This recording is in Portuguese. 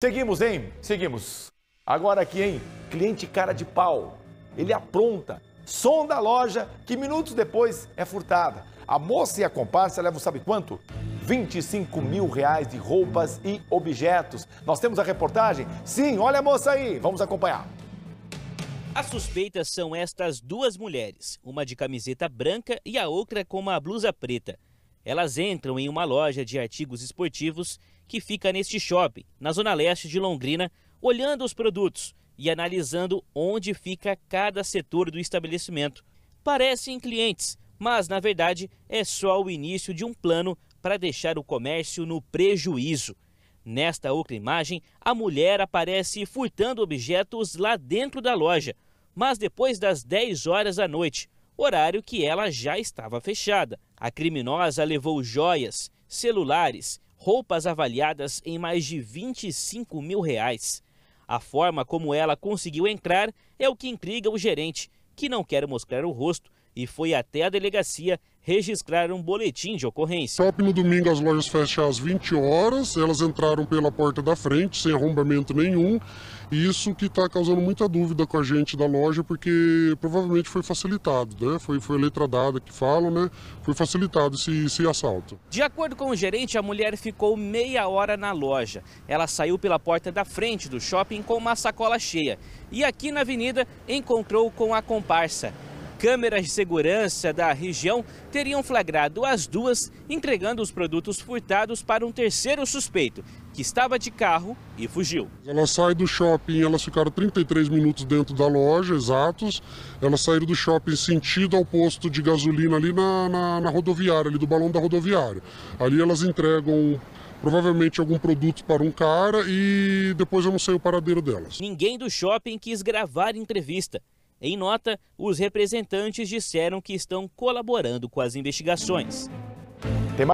Seguimos, hein? Seguimos. Agora aqui, hein? Cliente cara de pau. Ele apronta, sonda a loja que minutos depois é furtada. A moça e a comparsa levam sabe quanto? 25 mil reais de roupas e objetos. Nós temos a reportagem? Sim, olha a moça aí. Vamos acompanhar. As suspeitas são estas duas mulheres, uma de camiseta branca e a outra com uma blusa preta. Elas entram em uma loja de artigos esportivos que fica neste shopping, na zona leste de Londrina, olhando os produtos e analisando onde fica cada setor do estabelecimento. Parecem clientes, mas na verdade é só o início de um plano para deixar o comércio no prejuízo. Nesta outra imagem, a mulher aparece furtando objetos lá dentro da loja, mas depois das 10 horas da noite, horário que ela já estava fechada. A criminosa levou joias, celulares, roupas avaliadas em mais de 25 mil reais. A forma como ela conseguiu entrar é o que intriga o gerente, que não quer mostrar o rosto e foi até a delegacia registrar um boletim de ocorrência. Top no domingo as lojas fecham às 20 horas, elas entraram pela porta da frente, sem arrombamento nenhum. Isso que está causando muita dúvida com a gente da loja, porque provavelmente foi facilitado, né? Foi, foi letra dada que falam, né? Foi facilitado esse, esse assalto. De acordo com o gerente, a mulher ficou meia hora na loja. Ela saiu pela porta da frente do shopping com uma sacola cheia. E aqui na avenida encontrou com a comparsa. Câmeras de segurança da região teriam flagrado as duas entregando os produtos furtados para um terceiro suspeito, que estava de carro e fugiu. Elas saem do shopping, elas ficaram 33 minutos dentro da loja, exatos. Elas saíram do shopping sentido ao posto de gasolina ali na, na, na rodoviária, ali do balão da rodoviária. Ali elas entregam provavelmente algum produto para um cara e depois eu não sei o paradeiro delas. Ninguém do shopping quis gravar entrevista. Em nota, os representantes disseram que estão colaborando com as investigações.